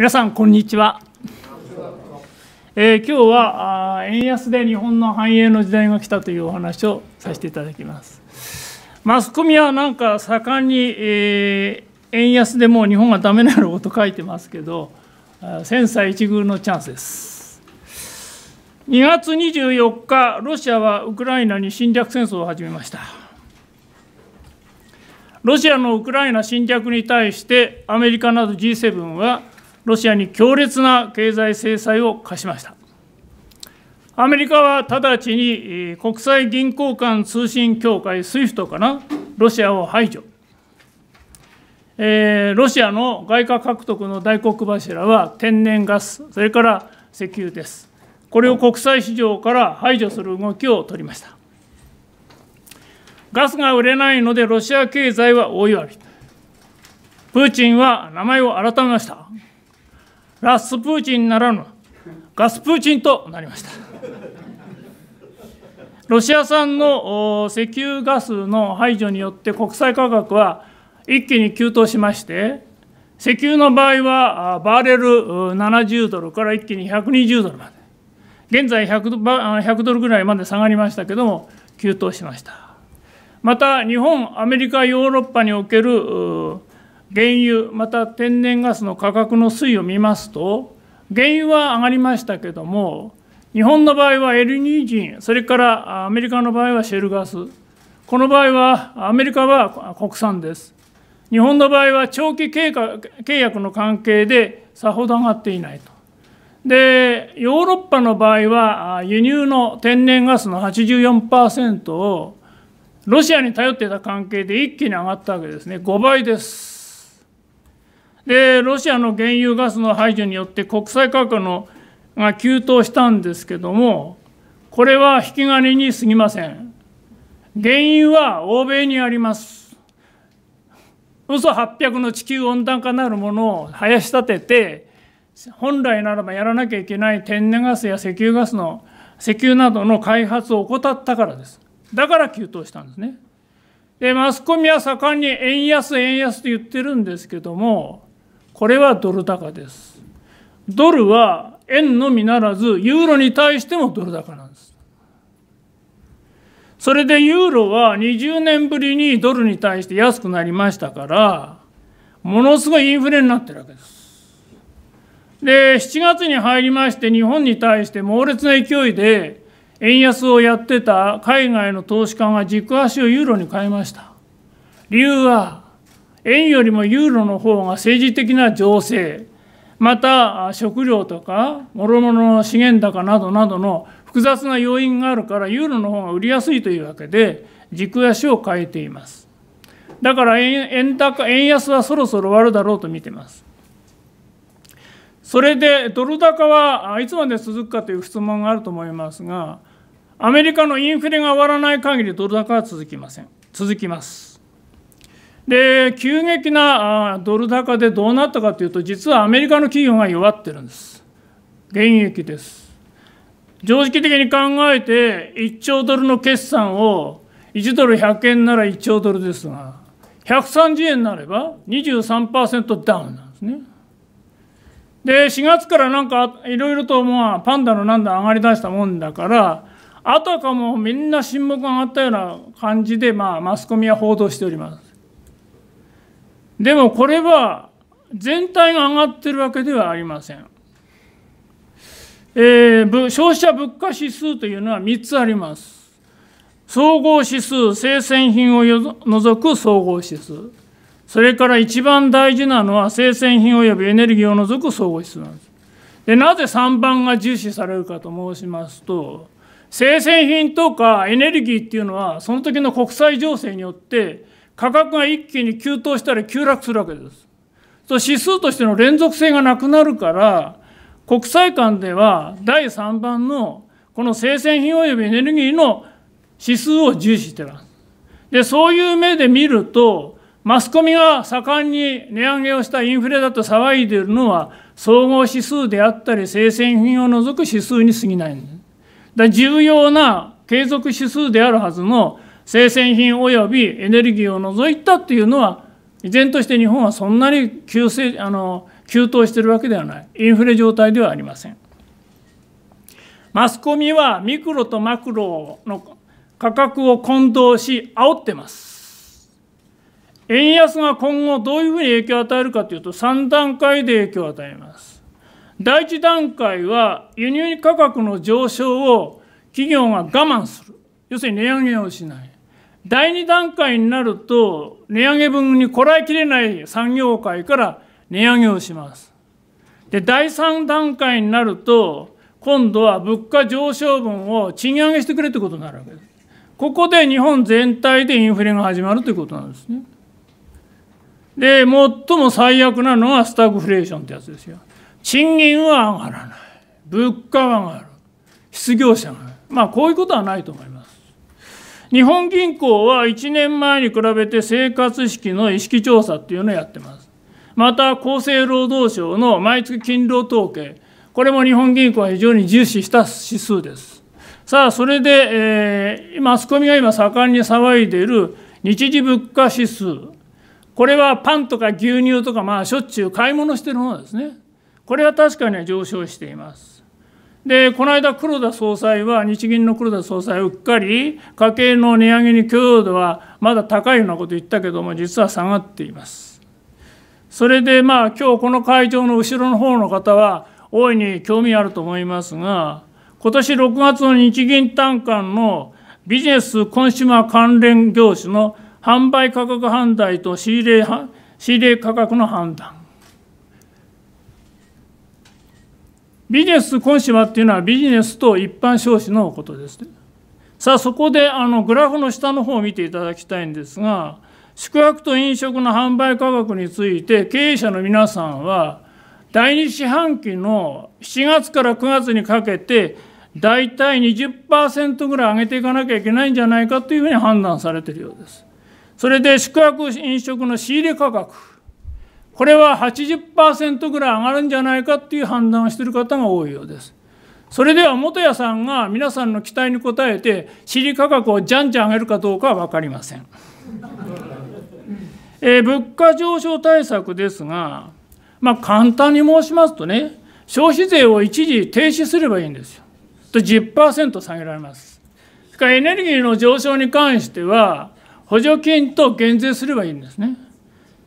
皆さんこんにちは、えー、今日は円安で日本の繁栄の時代が来たというお話をさせていただきますマスコミはなんか盛んに、えー、円安でもう日本がダメなること書いてますけど千載一遇のチャンスです2月24日ロシアはウクライナに侵略戦争を始めましたロシアのウクライナ侵略に対してアメリカなど G7 はロシアに強烈な経済制裁を課しました。アメリカは直ちに国際銀行間通信協会スイフトかな、ロシアを排除。えー、ロシアの外貨獲得の大黒柱は天然ガス、それから石油です。これを国際市場から排除する動きを取りました。ガスが売れないのでロシア経済は大いわり。プーチンは名前を改めました。ラスプーチンならぬガスプーチンとなりました。ロシア産の石油ガスの排除によって国際価格は一気に急騰しまして、石油の場合はバーレル70ドルから一気に120ドルまで、現在 100, 100ドルぐらいまで下がりましたけども、急騰しました。また、日本、アメリカ、ヨーロッパにおける原油、また天然ガスの価格の推移を見ますと、原油は上がりましたけども、日本の場合はエルニージン、それからアメリカの場合はシェルガス、この場合はアメリカは国産です。日本の場合は長期契約の関係でさほど上がっていないと。で、ヨーロッパの場合は輸入の天然ガスの84%をロシアに頼っていた関係で一気に上がったわけですね、5倍です。でロシアの原油ガスの排除によって国際価格のが急騰したんですけどもこれは引き金にすぎません原油は欧米にあります嘘800の地球温暖化なるものを生やし立てて本来ならばやらなきゃいけない天然ガスや石油ガスの石油などの開発を怠ったからですだから急騰したんですねでマスコミは盛んに円安円安と言ってるんですけどもこれはドル高です。ドルは円のみならず、ユーロに対してもドル高なんです。それでユーロは20年ぶりにドルに対して安くなりましたから、ものすごいインフレになってるわけです。で、7月に入りまして、日本に対して猛烈な勢いで、円安をやってた海外の投資家が軸足をユーロに変えました。理由は、円よりもユーロの方が政治的な情勢また食料とか諸々の資源高などなどの複雑な要因があるからユーロの方が売りやすいというわけで軸足を変えていますだから円高円安はそろそろ終わるだろうと見てますそれでドル高はいつまで続くかという質問があると思いますがアメリカのインフレが終わらない限りドル高は続きません続きますで急激なドル高でどうなったかというと実はアメリカの企業が弱ってるんです現役です常識的に考えて1兆ドルの決算を1ドル100円なら1兆ドルですが130円になれば23%ダウンなんですねで4月からなんかいろいろとまあパンダのなんだ上がりだしたもんだからあたかもみんな沈黙が上がったような感じでまあマスコミは報道しておりますでもこれは全体が上がってるわけではありません。えー、消費者物価指数というのは3つあります。総合指数、生鮮品を除く総合指数。それから一番大事なのは生鮮品及びエネルギーを除く総合指数なんです。でなぜ3番が重視されるかと申しますと、生鮮品とかエネルギーっていうのは、その時の国際情勢によって、価格が一気に急騰したり急落するわけです。と指数としての連続性がなくなるから、国際間では第3番のこの生鮮品及びエネルギーの指数を重視してます。で、そういう目で見ると、マスコミが盛んに値上げをしたインフレだと騒いでいるのは、総合指数であったり、生鮮品を除く指数に過ぎないんです。だ重要な継続指数であるはずの生鮮品及びエネルギーを除いたというのは依然として日本はそんなに急性あの急騰しているわけではないインフレ状態ではありませんマスコミはミクロとマクロの価格を混同し煽ってます円安が今後どういうふうに影響を与えるかというと3段階で影響を与えます第1段階は輸入価格の上昇を企業が我慢する要するに値上げをしない第2段階になると値上げ分にこらえきれない産業界から値上げをします。で第3段階になると今度は物価上昇分を賃上げしてくれということになるわけです。ここで日本全体でインフレが始まるということなんですね。で最も最悪なのはスタグフレーションってやつですよ。賃金は上がらない物価は上がる失業者がまあこういうことはないと思います。日本銀行は1年前に比べて生活式の意識調査っていうのをやってます。また厚生労働省の毎月勤労統計、これも日本銀行は非常に重視した指数です。さあ、それで、えー、マスコミが今盛んに騒いでいる日時物価指数。これはパンとか牛乳とか、まあ、しょっちゅう買い物してるものですね。これは確かに上昇しています。でこの間、黒田総裁は、日銀の黒田総裁、うっかり家計の値上げに許容度はまだ高いようなこと言ったけども、実は下がっています。それで、まあ今日この会場の後ろの方の方は、大いに興味あると思いますが、今年6月の日銀短観のビジネス・コンシュマー関連業種の販売価格判断と仕入れ仕入れ価格の判断。ビジネス今島っていうのはビジネスと一般消費のことです、ね。さあそこであのグラフの下の方を見ていただきたいんですが宿泊と飲食の販売価格について経営者の皆さんは第2四半期の7月から9月にかけて大体20%ぐらい上げていかなきゃいけないんじゃないかというふうに判断されているようです。それで宿泊飲食の仕入れ価格これは80%ぐらい上がるんじゃないかっていう判断をしている方が多いようです。それでは元谷さんが皆さんの期待に応えて、シリ価格をじゃんじゃん上げるかどうかは分かりません。え物価上昇対策ですが、まあ、簡単に申しますとね、消費税を一時停止すればいいんですよ。と10%下げられます。それからエネルギーの上昇に関しては、補助金と減税すればいいんですね。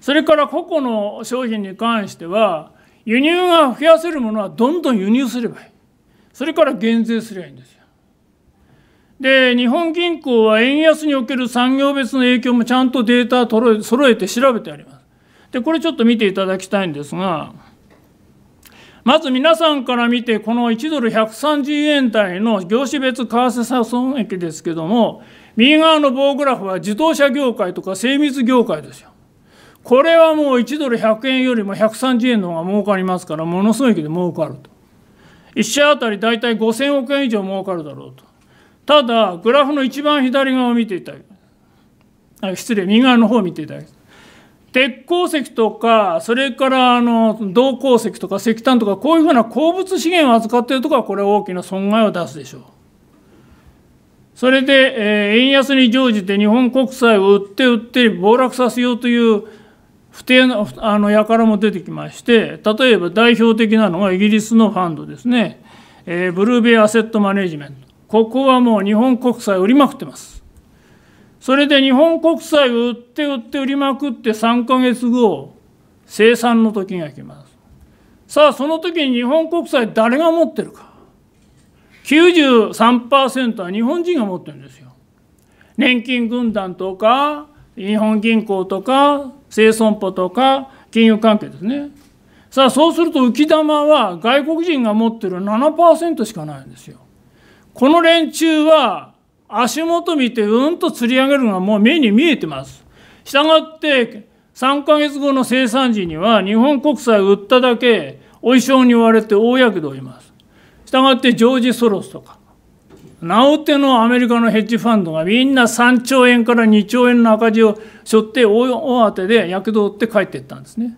それから個々の商品に関しては、輸入が増やせるものはどんどん輸入すればいい。それから減税すればいいんですよ。で、日本銀行は円安における産業別の影響もちゃんとデータを揃えて調べてあります。で、これちょっと見ていただきたいんですが、まず皆さんから見て、この1ドル130円台の業種別為替差損益ですけども、右側の棒グラフは自動車業界とか精密業界ですよ。これはもう1ドル100円よりも130円の方が儲かりますから、ものすごい勢いで儲かると。1社あたり大体5000億円以上儲かるだろうと。ただ、グラフの一番左側を見ていただきあ失礼、右側の方を見ていただき鉄鉱石とか、それからあの銅鉱石とか石炭とか、こういうふうな鉱物資源を扱っているところは、これは大きな損害を出すでしょう。それで、え円安に乗じて日本国債を売って売って暴落させようという不定のあの輩も出てきまして例えば代表的なのがイギリスのファンドですね、えー、ブルーベイアセットマネジメントここはもう日本国債売りまくってますそれで日本国債売って売って売りまくって3か月後生産の時が来ますさあその時に日本国債誰が持ってるか93%は日本人が持ってるんですよ年金軍団とか日本銀行とか生損保とか金融関係ですね。さあそうすると浮き玉は外国人が持ってる7%しかないんですよ。この連中は足元見てうんと釣り上げるのがもう目に見えてます。したがって3ヶ月後の生産時には日本国債売っただけお衣装に言われて大やけどをいます。したがってジョージ・ソロスとかなお手のアメリカのヘッジファンドがみんな3兆円から2兆円の赤字を背負って大当てで躍動って帰っていったんですね。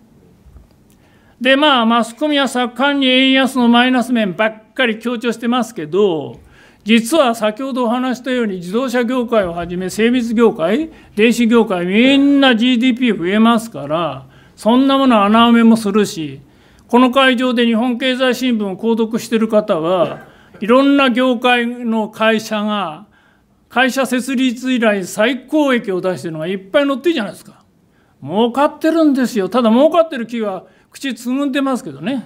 でまあマスコミは盛んに円安のマイナス面ばっかり強調してますけど実は先ほどお話したように自動車業界をはじめ精密業界電子業界みんな GDP 増えますからそんなもの穴埋めもするしこの会場で日本経済新聞を購読してる方はいろんな業界の会社が会社設立以来最高益を出してるのがいっぱい載ってるじゃないですか儲かってるんですよただ儲かってる木は口つぐんでますけどね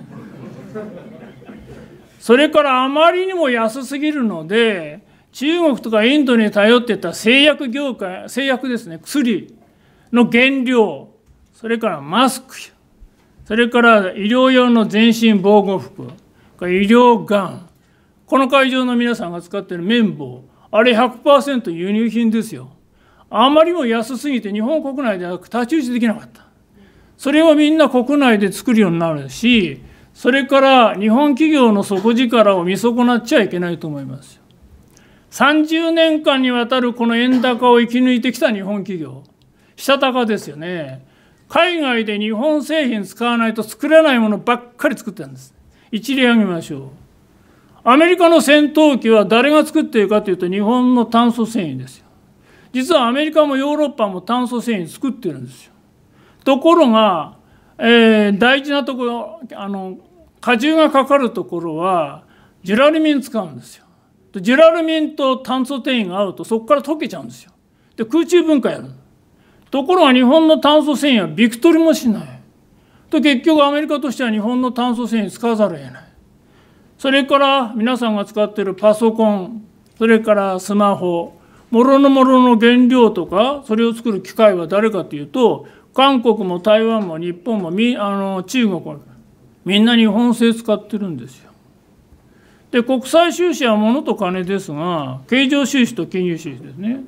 それからあまりにも安すぎるので中国とかインドに頼ってた製薬業界製薬ですね薬の原料それからマスクそれから医療用の全身防護服医療がんこの会場の皆さんが使っている綿棒、あれ100%輸入品ですよ。あまりも安すぎて日本国内では太刀打ちできなかった。それをみんな国内で作るようになるし、それから日本企業の底力を見損なっちゃいけないと思いますよ。30年間にわたるこの円高を生き抜いてきた日本企業、したたかですよね。海外で日本製品使わないと作れないものばっかり作ってるんです。一例あげましょう。アメリカの戦闘機は誰が作っているかというと日本の炭素繊維ですよ。実はアメリカもヨーロッパも炭素繊維作ってるんですよ。ところが、えー、大事なところあの荷重がかかるところはジュラルミン使うんですよ。ジュラルミンと炭素繊維が合うとそこから溶けちゃうんですよ。で空中分解やる。ところが日本の炭素繊維はびくとりもしない。と結局アメリカとしては日本の炭素繊維使わざるを得ない。それから皆さんが使っているパソコン、それからスマホ、もろのもろの原料とか、それを作る機械は誰かというと、韓国も台湾も日本もみあの中国も、みんな日本製使ってるんですよ。で、国際収支は物と金ですが、経常収支と金融収支ですね。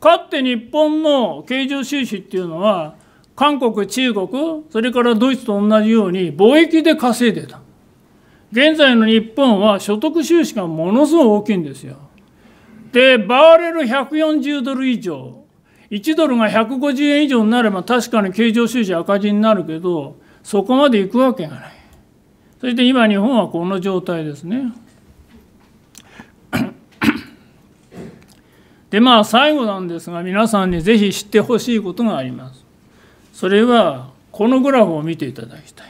かって日本の経常収支っていうのは、韓国、中国、それからドイツと同じように貿易で稼いでた。現在の日本は所得収支がものすごく大きいんですよ。で、バーレル140ドル以上、1ドルが150円以上になれば確かに経常収支赤字になるけど、そこまでいくわけがない。そして今日本はこの状態ですね。でまあ最後なんですが皆さんにぜひ知ってほしいことがあります。それはこのグラフを見ていただきたい。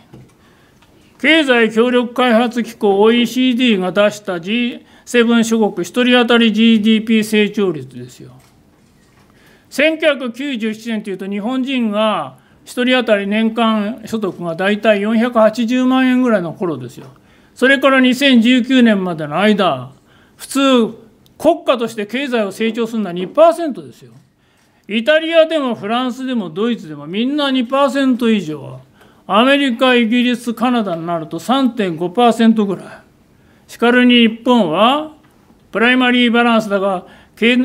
経済協力開発機構 OECD が出した G7 諸国1人当たり GDP 成長率ですよ。1997年というと日本人が1人当たり年間所得が大体480万円ぐらいの頃ですよ。それから2019年までの間、普通、国家として経済を成長するのは2%ですよ。イタリアでもフランスでもドイツでもみんな2%以上は。アメリカ、イギリス、カナダになると3.5%ぐらい。しかるに日本は、プライマリーバランスだが、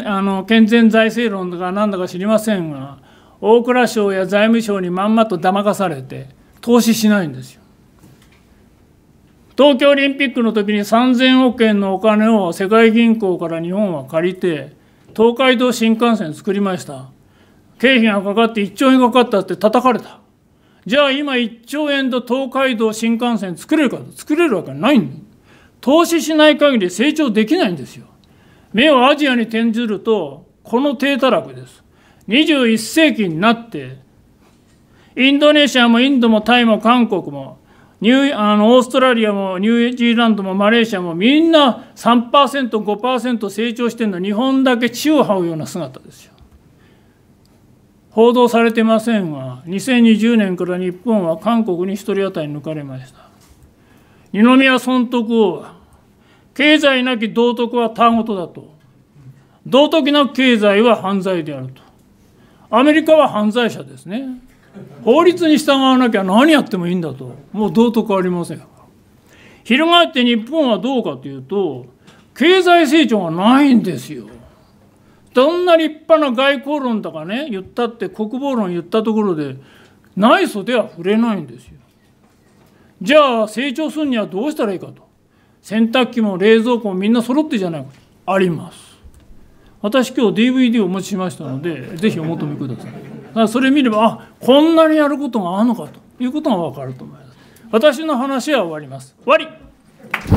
あの健全財政論だな何だか知りませんが、大蔵省や財務省にまんまと騙されて、投資しないんですよ。東京オリンピックの時に3000億円のお金を世界銀行から日本は借りて、東海道新幹線作りました。経費がかかって1兆円かかったって叩かれた。じゃあ今1兆円と東海道新幹線作れるか作れるわけないの。投資しない限り成長できないんですよ目をアジアに転ずるとこの低たらくです21世紀になってインドネシアもインドもタイも韓国もニューあのオーストラリアもニュージーランドもマレーシアもみんな 3%5% 成長してるの日本だけ地を這うような姿ですよ。報道されてませんが2020年から日本は韓国に1人当たり抜かれました二宮尊徳王は経済なき道徳は他事だと道徳なき経済は犯罪であるとアメリカは犯罪者ですね法律に従わなきゃ何やってもいいんだともう道徳ありません翻って日本はどうかというと経済成長がないんですよどんな立派な外交論とかね言ったって国防論言ったところで内では触れないんですよ。じゃあ成長するにはどうしたらいいかと洗濯機も冷蔵庫もみんな揃ってじゃないかと。あります。私今日 DVD をお持ちしましたので是非お求めください。だからそれ見ればあこんなにやることがあるのかということが分かると思います。私の話は終わります。終わり